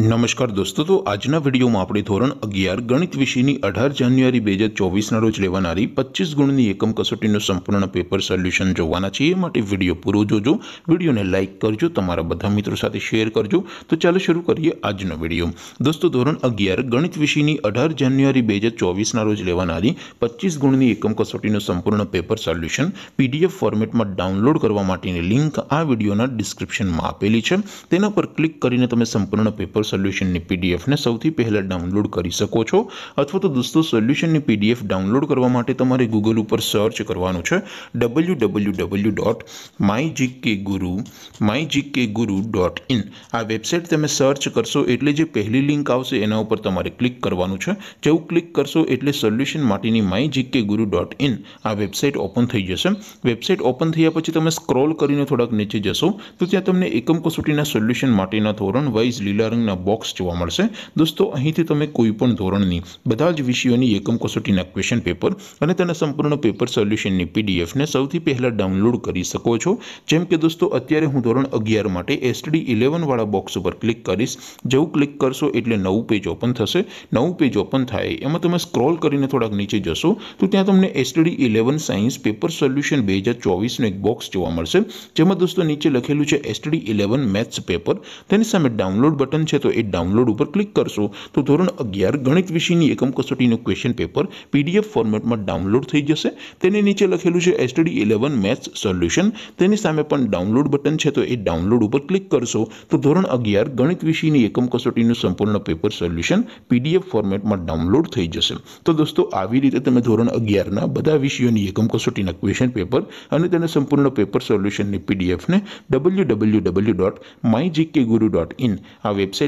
નમસ્કાર દોસ્તો તો આજનો વિડિયોમાં આપડે ધોરણ 11 ગણિત વિષયની 18 જાન્યુઆરી 2024 ના રોજ લેવાણારી 25 ગુણની એકમ કસોટીનો સંપૂર્ણ પેપર સોલ્યુશન જોવાના છે માટે વિડિયો પૂરો જોજો વિડિયોને લાઈક કરજો તમારા બધા મિત્રો સાથે શેર કરજો તો ચાલો શરૂ કરીએ આજનો વિડિયો દોસ્તો ધોરણ 11 ગણિત વિષયની 18 જાન્યુઆરી 2024 ના રોજ લેવાણારી 25 ગુણની એકમ કસોટીનો સંપૂર્ણ પેપર સોલ્યુશન પીડીએફ ફોર્મેટમાં ડાઉનલોડ કરવા માટેની લિંક આ વિડિયોના ડિસ્ક્રિપ્શનમાં આપેલી છે તેના પર ક્લિક કરીને તમે સંપૂર્ણ પેપર सोल्यूशन नि पीडीएफ ने સૌથી પહેલે ડાઉનલોડ કરી શકો છો અથવા તો દોસ્તો સોલ્યુશન ની પીડીએફ ડાઉનલોડ કરવા માટે તમારે Google ઉપર સર્ચ કરવાનું છે www.mygkguru mygkguru.in આ વેબસાઈટ તમે સર્ચ કરશો એટલે જે પહેલી લિંક આવશે તેના ઉપર તમારે ક્લિક કરવાનું છે જેઉ ક્લિક કરશો એટલે સોલ્યુશન માટેની mygkguru.in આ વેબસાઈટ ઓપન થઈ જશે વેબસાઈટ ઓપન થયા પછી તમે સ્ક્રોલ કરીને થોડક નીચે જશો તો ત્યાં તમને એકમ કુસુટીના સોલ્યુશન માટેનો ધોરણ वाइज લીલર બોક્સ જોવા મળશે દોસ્તો અહીંથી તમે કોઈપણ ધોરણની બધાળ જ વિષયોની એકમ કસોટીના ક્વેશ્ચન પેપર અને તેના સંપૂર્ણ પેપર સોલ્યુશનની પીડીએફ ને સૌથી પહેલા ડાઉનલોડ કરી શકો છો જેમ કે દોસ્તો અત્યારે હું ધોરણ 11 માટે STD 11 વાળા બોક્સ ઉપર ક્લિક કરીશ જેવું ક્લિક કરશો એટલે નવું પેજ ઓપન થશે નવું પેજ ઓપન થાય એમાં તમે સ્ક્રોલ કરીને થોડક નીચે જશો તો ત્યાં તમને STD 11 સાયન્સ પેપર સોલ્યુશન 2024 નો એક બોક્સ જોવા મળશે જેમ કે દોસ્તો નીચે લખેલું છે STD 11 maths paper then submit download button છે તો એ ડાઉનલોડ ઉપર ક્લિક કરશો તો ધોરણ અગિયાર ગણિત વિષયની એકમ કસોટીનું ક્વેશ્ચન પેપર પીડીએફ ફોર્મેટમાં ડાઉનલોડ થઈ જશે તેની નીચે લખેલું છે એસટડી ઇલેવન મેથ્સ સોલ્યુશન તેની સામે પણ ડાઉનલોડ બટન છે તો એ ડાઉનલોડ ઉપર ક્લિક કરશો તો ધોરણ અગિયાર ગણિત વિષયની એકમ કસોટીનું સંપૂર્ણ પેપર સોલ્યુશન પીડીએફ ફોર્મેટમાં ડાઉનલોડ થઈ જશે તો દોસ્તો આવી રીતે તમે ધોરણ અગિયારના બધા વિષયોની એકમ કસોટીના ક્વેશ્ચન પેપર અને તેના સંપૂર્ણ પેપર સોલ્યુશનની પીડીએફને W W W dot my GK guru dot in આ વેબસાઇટ